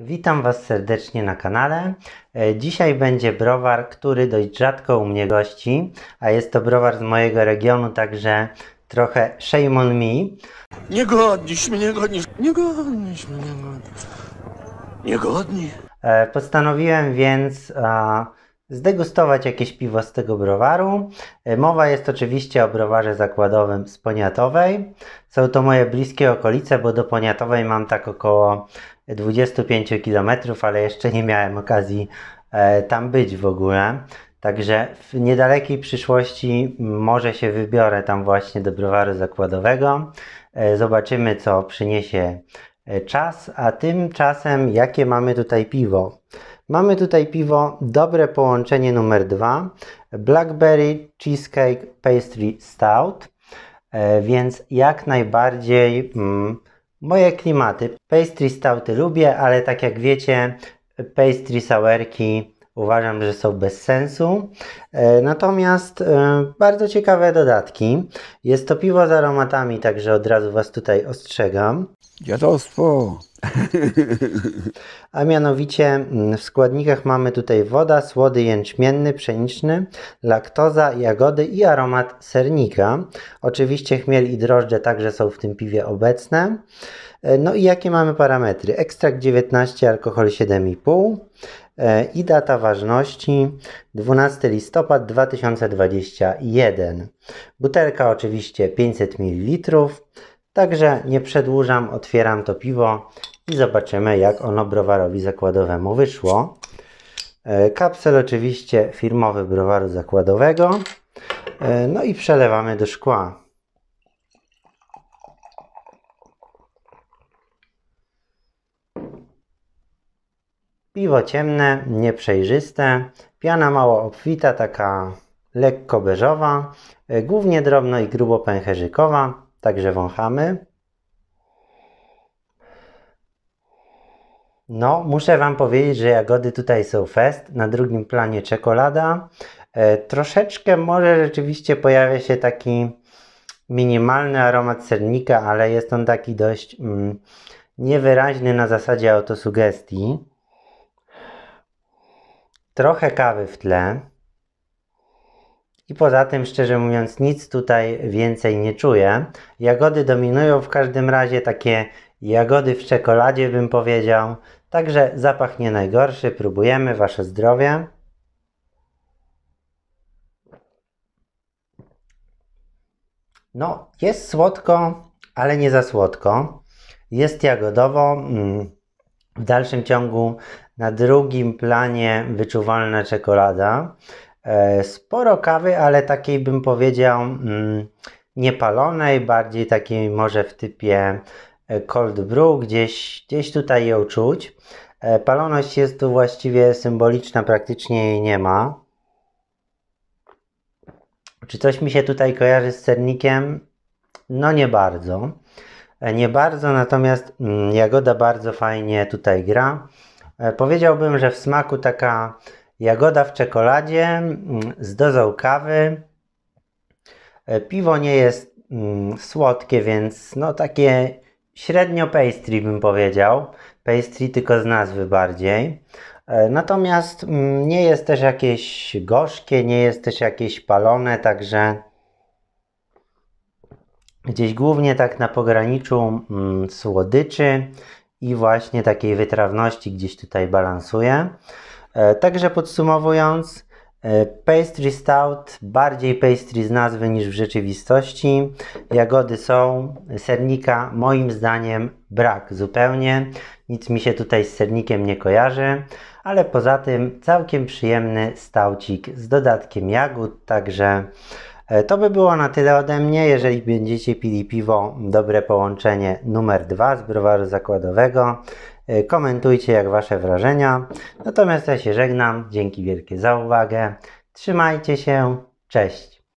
Witam Was serdecznie na kanale. E, dzisiaj będzie browar, który dość rzadko u mnie gości, a jest to browar z mojego regionu, także trochę shame on me. Nie niegodniśmy, mnie, nie godnisz, nie mnie, nie Nie godni. E, postanowiłem więc zdegustować jakieś piwo z tego browaru. E, mowa jest oczywiście o browarze zakładowym z Poniatowej. Są to moje bliskie okolice, bo do Poniatowej mam tak około 25 km, ale jeszcze nie miałem okazji e, tam być w ogóle. Także w niedalekiej przyszłości może się wybiorę tam właśnie do browaru zakładowego. E, zobaczymy, co przyniesie E, czas, a tymczasem jakie mamy tutaj piwo? Mamy tutaj piwo dobre połączenie numer dwa Blackberry Cheesecake Pastry Stout, e, więc jak najbardziej mm, moje klimaty. Pastry stouty lubię, ale tak jak wiecie, pastry sourki uważam, że są bez sensu. E, natomiast e, bardzo ciekawe dodatki. Jest to piwo z aromatami, także od razu Was tutaj ostrzegam. Dziadostwo! A mianowicie mm, w składnikach mamy tutaj woda, słody jęczmienny, pszeniczny, laktoza, jagody i aromat sernika. Oczywiście chmiel i drożdże także są w tym piwie obecne. E, no i jakie mamy parametry? Ekstrakt 19, alkohol 7,5 e, i data ważności 12 listopad 2021. Butelka oczywiście 500 ml. Także nie przedłużam, otwieram to piwo i zobaczymy jak ono browarowi zakładowemu wyszło. E, kapsel oczywiście firmowy browaru zakładowego. E, no i przelewamy do szkła. Piwo ciemne, nieprzejrzyste, piana mało obfita, taka lekko beżowa, e, głównie drobno i grubo pęcherzykowa, także wąchamy. No, muszę Wam powiedzieć, że jagody tutaj są fest, na drugim planie czekolada. E, troszeczkę może rzeczywiście pojawia się taki minimalny aromat sernika, ale jest on taki dość mm, niewyraźny na zasadzie autosugestii. Trochę kawy w tle. I poza tym, szczerze mówiąc, nic tutaj więcej nie czuję. Jagody dominują w każdym razie takie Jagody w czekoladzie bym powiedział. Także zapach nie najgorszy. Próbujemy. Wasze zdrowie. No, jest słodko, ale nie za słodko. Jest jagodowo. Mm, w dalszym ciągu na drugim planie wyczuwalna czekolada. E, sporo kawy, ale takiej bym powiedział mm, niepalonej, bardziej takiej może w typie E, cold brew, gdzieś, gdzieś tutaj ją czuć. E, paloność jest tu właściwie symboliczna, praktycznie jej nie ma. Czy coś mi się tutaj kojarzy z cernikiem? No nie bardzo. E, nie bardzo, natomiast mm, jagoda bardzo fajnie tutaj gra. Powiedziałbym, że w smaku taka jagoda w czekoladzie mm, z dozą kawy. Piwo nie jest mm, słodkie, więc no takie średnio pastry bym powiedział. Pastry tylko z nazwy bardziej. E, natomiast mm, nie jest też jakieś gorzkie, nie jest też jakieś palone, także gdzieś głównie tak na pograniczu mm, słodyczy i właśnie takiej wytrawności gdzieś tutaj balansuje. także podsumowując, E, pastry stout, bardziej pastry z nazwy niż w rzeczywistości. Jagody są, sernika moim zdaniem brak zupełnie. Nic mi się tutaj z sernikiem nie kojarzy, ale poza tym całkiem przyjemny stałcik z dodatkiem jagód, także e, to by było na tyle ode mnie. Jeżeli będziecie pili piwo, dobre połączenie numer dwa z browaru zakładowego. E, komentujcie jak Wasze wrażenia. Natomiast ja się żegnam. Dzięki wielkie za uwagę. Trzymajcie się. Cześć.